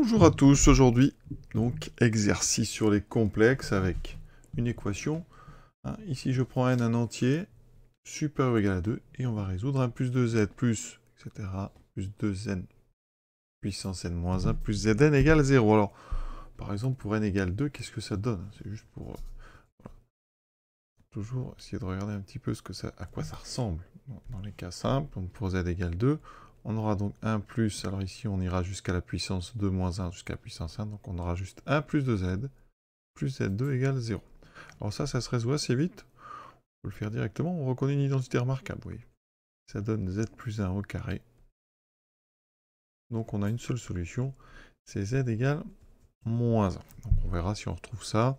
Bonjour à tous, aujourd'hui, donc exercice sur les complexes avec une équation. Hein, ici je prends n un entier supérieur ou égal à 2 et on va résoudre 1 plus 2z plus etc plus 2n puissance n moins 1 plus zn égale 0. Alors par exemple pour n égale 2, qu'est-ce que ça donne C'est juste pour euh, toujours essayer de regarder un petit peu ce que à quoi ça ressemble dans les cas simples. Donc pour z égale 2, on aura donc 1 plus, alors ici on ira jusqu'à la puissance 2 moins 1 jusqu'à la puissance 1, donc on aura juste 1 plus 2 z, plus z2 égale 0. Alors ça, ça se résout assez vite, on peut le faire directement, on reconnaît une identité remarquable, oui. Ça donne z plus 1 au carré. Donc on a une seule solution, c'est z égale moins 1. Donc on verra si on retrouve ça.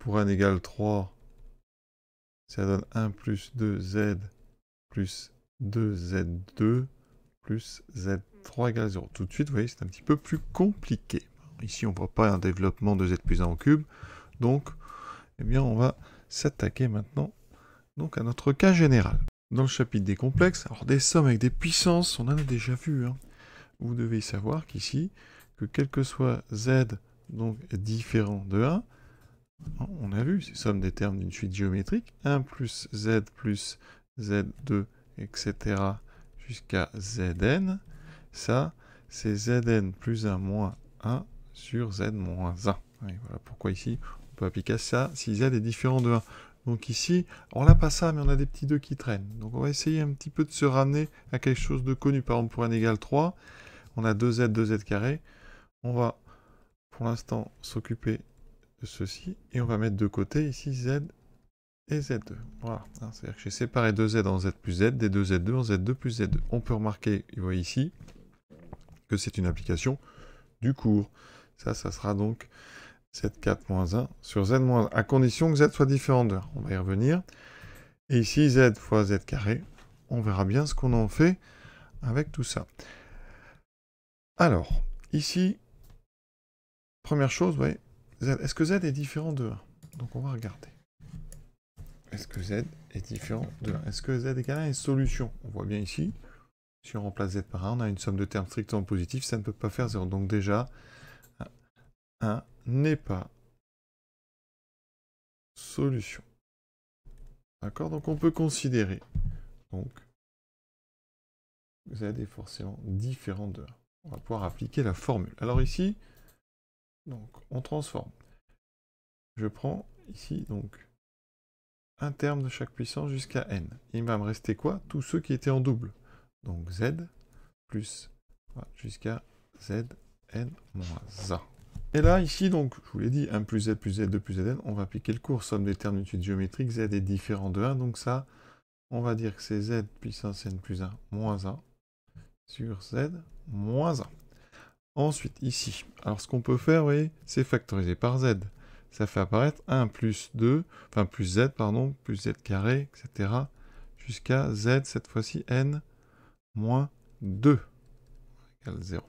Pour n égale 3, ça donne 1 plus 2z plus 2z2 plus Z3 égale 0. Tout de suite, vous voyez, c'est un petit peu plus compliqué. Ici, on ne voit pas un développement de Z plus 1 au cube. Donc, eh bien, on va s'attaquer maintenant donc, à notre cas général. Dans le chapitre des complexes, alors des sommes avec des puissances, on en a déjà vu. Hein. Vous devez savoir qu'ici, que quel que soit Z, donc différent de 1, on a vu, ces sommes des termes d'une suite géométrique, 1 plus Z plus Z2, etc jusqu'à Zn. Ça, c'est Zn plus 1 moins 1 sur Z moins 1. Et voilà pourquoi ici, on peut appliquer ça si Z est différent de 1. Donc ici, on n'a pas ça, mais on a des petits 2 qui traînent. Donc on va essayer un petit peu de se ramener à quelque chose de connu. Par exemple, pour n égale 3, on a 2Z, 2Z carré. On va, pour l'instant, s'occuper de ceci. Et on va mettre de côté ici Z et Z2. Voilà. Ah, c'est-à-dire que j'ai séparé 2Z en Z plus Z, des 2Z2 en Z2 plus Z2. On peut remarquer, vous voyez ici, que c'est une application du cours. Ça, ça sera donc Z4-1 sur Z-1, à condition que Z soit différent de 1. On va y revenir. Et ici, Z fois Z carré. On verra bien ce qu'on en fait avec tout ça. Alors, ici, première chose, vous voyez, est-ce que Z est différent de 1 Donc on va regarder. Est-ce que Z est différent de 1 Est-ce que Z égale 1 est solution On voit bien ici, si on remplace Z par 1, on a une somme de termes strictement positifs, ça ne peut pas faire 0. Donc déjà, 1 n'est pas solution. D'accord Donc on peut considérer donc Z est forcément différent de 1. On va pouvoir appliquer la formule. Alors ici, donc on transforme. Je prends ici donc un terme de chaque puissance jusqu'à n. Il va me rester quoi Tous ceux qui étaient en double. Donc z plus jusqu'à zn moins 1. Et là, ici, donc, je vous l'ai dit, 1 plus z plus z, 2 plus zn, on va appliquer le cours somme des termes suite géométrique, z est différent de 1, donc ça, on va dire que c'est z puissance n plus 1 moins 1 sur z moins 1. Ensuite, ici, alors ce qu'on peut faire, vous voyez, c'est factoriser par z ça fait apparaître 1 plus 2, enfin plus z, pardon, plus z carré, etc. Jusqu'à z, cette fois-ci, n moins 2 0.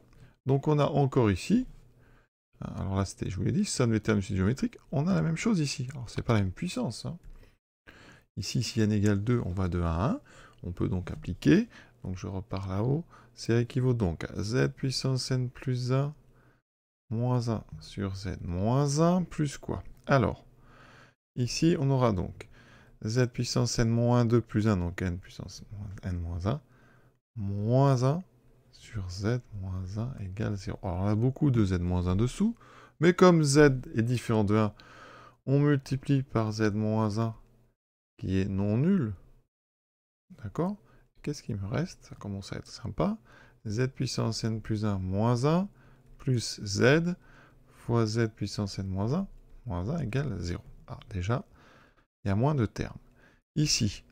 Donc on a encore ici, alors là, c'était, je vous l'ai dit, somme des termes géométrique, on a la même chose ici. Alors c'est pas la même puissance. Hein. Ici, si n égale 2, on va de 1 à 1. On peut donc appliquer, donc je repars là-haut, c'est équivaut donc à z puissance n plus 1 moins 1 sur z moins 1 plus quoi Alors, ici, on aura donc z puissance n moins 2 plus 1, donc n puissance n moins 1, moins 1 sur z moins 1 égale 0. Alors, on a beaucoup de z moins 1 dessous, mais comme z est différent de 1, on multiplie par z moins 1, qui est non nul. D'accord Qu'est-ce qui me reste Ça commence à être sympa. z puissance n plus 1 moins 1 plus z fois z puissance n moins 1, moins 1 égale 0. Alors ah, déjà, il y a moins de termes. Ici,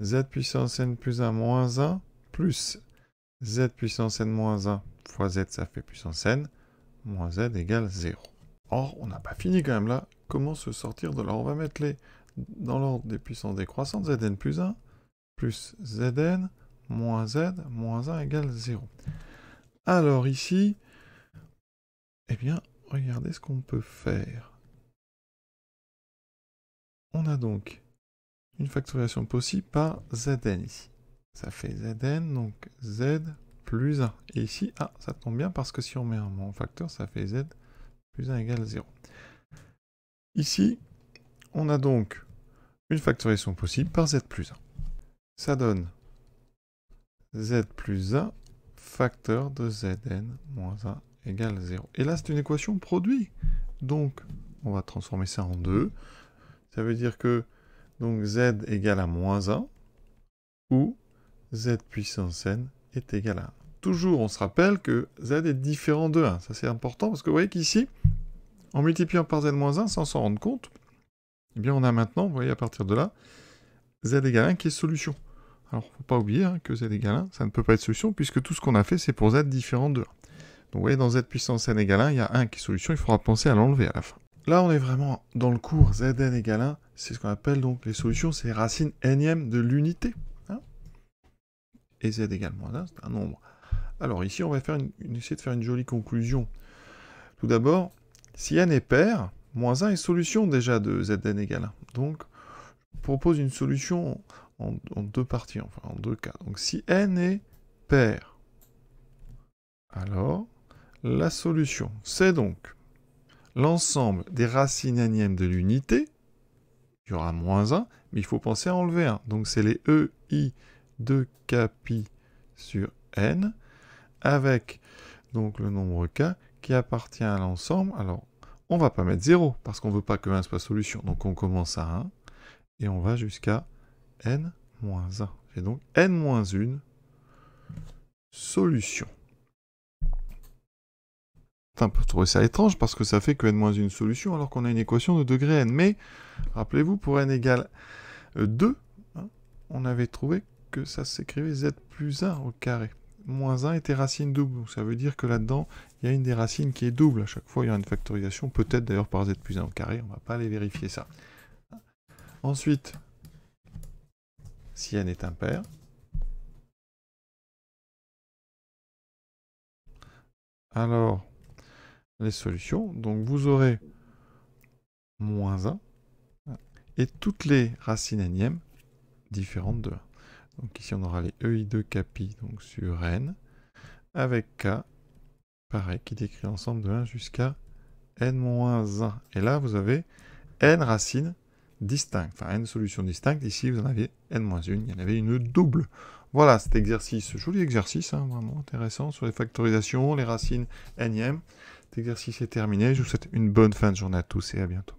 z puissance n plus 1 moins 1 plus z puissance n moins 1 fois z, ça fait puissance n, moins z égale 0. Or, on n'a pas fini quand même là. Comment se sortir de là On va mettre les dans l'ordre des puissances décroissantes, zn plus 1 plus zn moins z moins 1 égale 0. Alors ici, eh bien, regardez ce qu'on peut faire. On a donc une factorisation possible par Zn ici. Ça fait Zn, donc Z plus 1. Et ici, ah, ça tombe bien parce que si on met un en facteur, ça fait Z plus 1 égale 0. Ici, on a donc une factorisation possible par Z plus 1. Ça donne Z plus 1 facteur de Zn moins 1 0. Et là, c'est une équation produit. Donc, on va transformer ça en 2. Ça veut dire que donc z égale à moins 1, ou z puissance n est égal à 1. Toujours, on se rappelle que z est différent de 1. Ça, c'est important, parce que vous voyez qu'ici, en multipliant par z moins 1, sans s'en rendre compte, eh bien, on a maintenant, vous voyez, à partir de là, z égale 1 qui est solution. Alors, il ne faut pas oublier hein, que z égale 1, ça ne peut pas être solution, puisque tout ce qu'on a fait, c'est pour z différent de 1 vous voyez, dans Z puissance n égale 1, il y a 1 qui est solution, il faudra penser à l'enlever à la fin. Là, on est vraiment dans le cours Zn égale 1, c'est ce qu'on appelle donc les solutions, c'est les racines nème de l'unité. Hein. Et Z égale moins 1, c'est un nombre. Alors ici, on va faire essayer de faire une jolie conclusion. Tout d'abord, si n est pair, moins 1 est solution déjà de Zn égale 1. Donc, je propose une solution en, en deux parties, enfin en deux cas. Donc si n est pair, alors la solution, c'est donc l'ensemble des racines énièmes de l'unité, il y aura moins 1, mais il faut penser à enlever 1. Donc c'est les e, i de kpi sur n, avec donc le nombre k qui appartient à l'ensemble. Alors, on ne va pas mettre 0, parce qu'on ne veut pas que 1 soit solution. Donc on commence à 1, et on va jusqu'à n moins 1. J'ai donc n moins 1 solution peut trouver ça étrange parce que ça fait que n-1 solution alors qu'on a une équation de degré n. Mais, rappelez-vous, pour n égale 2, euh, hein, on avait trouvé que ça s'écrivait z plus 1 au carré. Moins 1 était racine double, donc ça veut dire que là-dedans, il y a une des racines qui est double. À chaque fois, il y a une factorisation, peut-être d'ailleurs par z plus 1 au carré, on ne va pas aller vérifier ça. Ensuite, si n est impair, alors les solutions. Donc vous aurez moins 1 et toutes les racines énièmes différentes de 1. Donc ici on aura les EI2 capi donc sur n avec k pareil qui décrit l'ensemble de 1 jusqu'à n-1. Et là vous avez n racines distinctes, enfin n solutions distinctes. Ici vous en aviez n-1, il y en avait une double. Voilà cet exercice, joli exercice, hein, vraiment intéressant sur les factorisations, les racines énièmes. Cet exercice est terminé. Je vous souhaite une bonne fin de journée à tous et à bientôt.